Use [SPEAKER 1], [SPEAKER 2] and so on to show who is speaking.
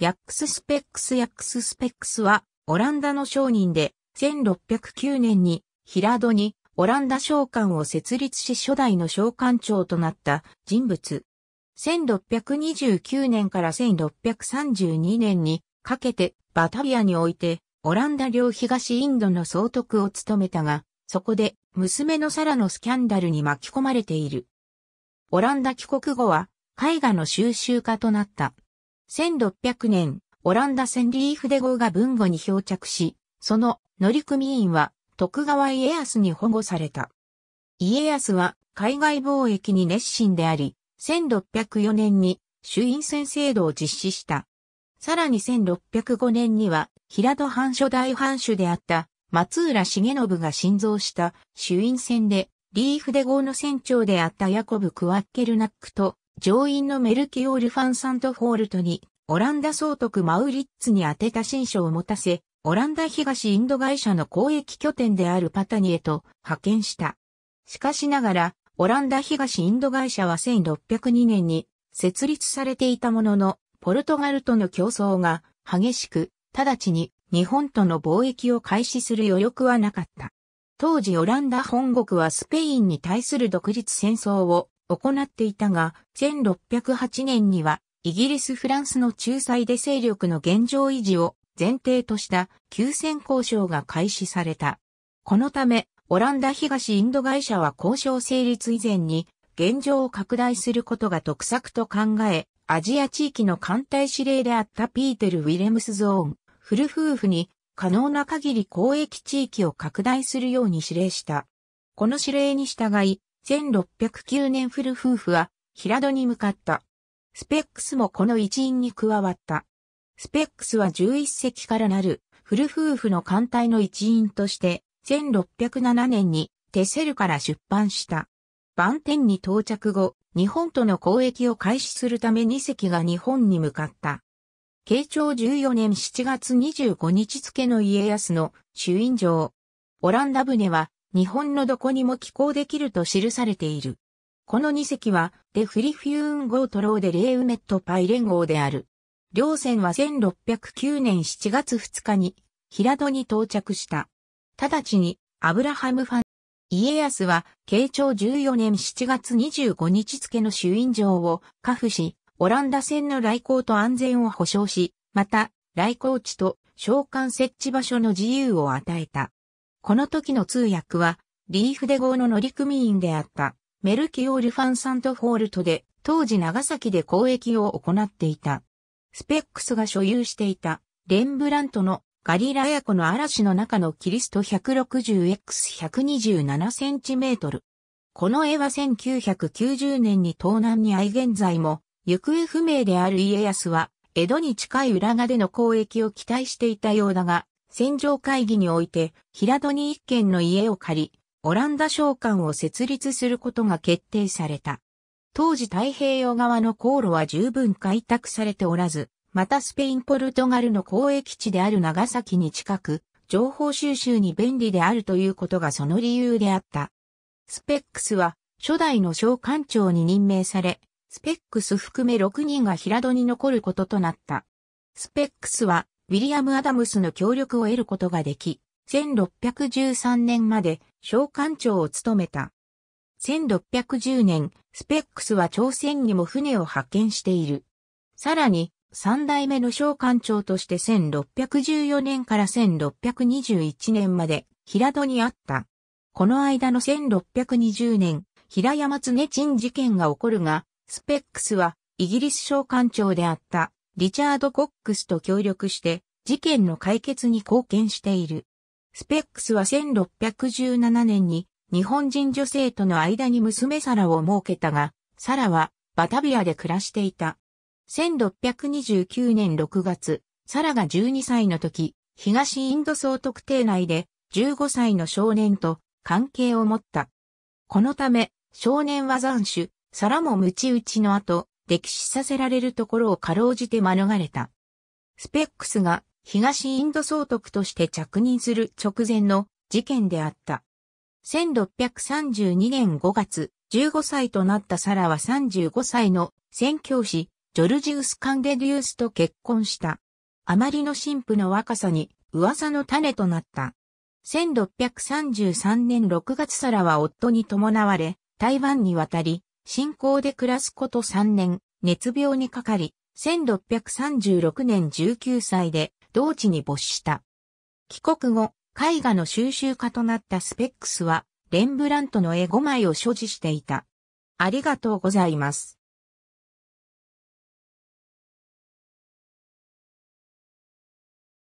[SPEAKER 1] ヤックススペックスヤックススペックスは、オランダの商人で、1609年に、平戸に、オランダ商館を設立し初代の商館長となった人物。1629年から1632年にかけてバタリアにおいてオランダ領東インドの総督を務めたが、そこで娘のサラのスキャンダルに巻き込まれている。オランダ帰国後は絵画の収集家となった。1600年、オランダ船リーフデ号が文後に漂着し、その乗組員は徳川家康に保護された。家康は海外貿易に熱心であり、1604年に衆院選制度を実施した。さらに1605年には平戸藩初代藩主であった松浦重信が新造した衆院選でリーフデ号の船長であったヤコブ・クワッケルナックと上院のメルキオール・ファンサント・フォールトに、オランダ総督マウリッツに宛てた新書を持たせ、オランダ東インド会社の交易拠点であるパタニへと派遣した。しかしながら、オランダ東インド会社は1602年に設立されていたものの、ポルトガルとの競争が激しく、直ちに日本との貿易を開始する余力はなかった。当時オランダ本国はスペインに対する独立戦争を行っていたが、1608年には、イギリス・フランスの仲裁で勢力の現状維持を前提とした休戦交渉が開始された。このため、オランダ東インド会社は交渉成立以前に、現状を拡大することが得策と考え、アジア地域の艦隊司令であったピーテル・ウィレムス・ゾーン、フル夫婦に可能な限り交易地域を拡大するように指令した。この指令に従い、1609年フル夫婦は平戸に向かった。スペックスもこの一員に加わった。スペックスは11隻からなるフル夫婦の艦隊の一員として1607年にテセルから出版した。万天に到着後、日本との交易を開始するため2隻が日本に向かった。慶長14年7月25日付の家康の主印状。オランダ船は日本のどこにも寄港できると記されている。この2隻は、デフリフューン号トローデレーウメットパイ連合である。両船は1609年7月2日に、平戸に到着した。直ちに、アブラハムファン。家康は、慶長14年7月25日付の朱印状を、カフし、オランダ船の来航と安全を保障し、また、来航地と、召喚設置場所の自由を与えた。この時の通訳は、リーフデ号の乗組員であったメルキオール・ファンサント・フォールトで、当時長崎で交易を行っていた。スペックスが所有していたレンブラントのガリラヤコの嵐の中のキリスト 160x127cm。この絵は1990年に東南に愛現在も、行方不明である家康は、江戸に近い裏賀での交易を期待していたようだが、戦場会議において、平戸に一軒の家を借り、オランダ商館を設立することが決定された。当時太平洋側の航路は十分開拓されておらず、またスペインポルトガルの交易地である長崎に近く、情報収集に便利であるということがその理由であった。スペックスは初代の商館長に任命され、スペックス含め6人が平戸に残ることとなった。スペックスはウィリアム・アダムスの協力を得ることができ、1613年まで小艦長を務めた。1610年、スペックスは朝鮮にも船を派遣している。さらに、三代目の小艦長として1614年から1621年まで平戸にあった。この間の1620年、平山常鎮事件が起こるが、スペックスはイギリス小艦長であったリチャード・コックスと協力して事件の解決に貢献している。スペックスは1617年に日本人女性との間に娘サラを設けたが、サラはバタビアで暮らしていた。1629年6月、サラが12歳の時、東インド総督邸内で15歳の少年と関係を持った。このため、少年は斬首、サラも鞭打ちの後、歴史させられるところをかろうじて免れた。スペックスが東インド総督として着任する直前の事件であった。1632年5月、15歳となったサラは35歳の宣教師、ジョルジウス・カンデデュースと結婚した。あまりの神父の若さに噂の種となった。1633年6月サラは夫に伴われ、台湾に渡り、信仰で暮らすこと3年、熱病にかかり、1636年19歳で、同地に没した。帰国後、絵画の収集家となったスペックスは、レンブラントの絵5枚を所持していた。ありがとうございます。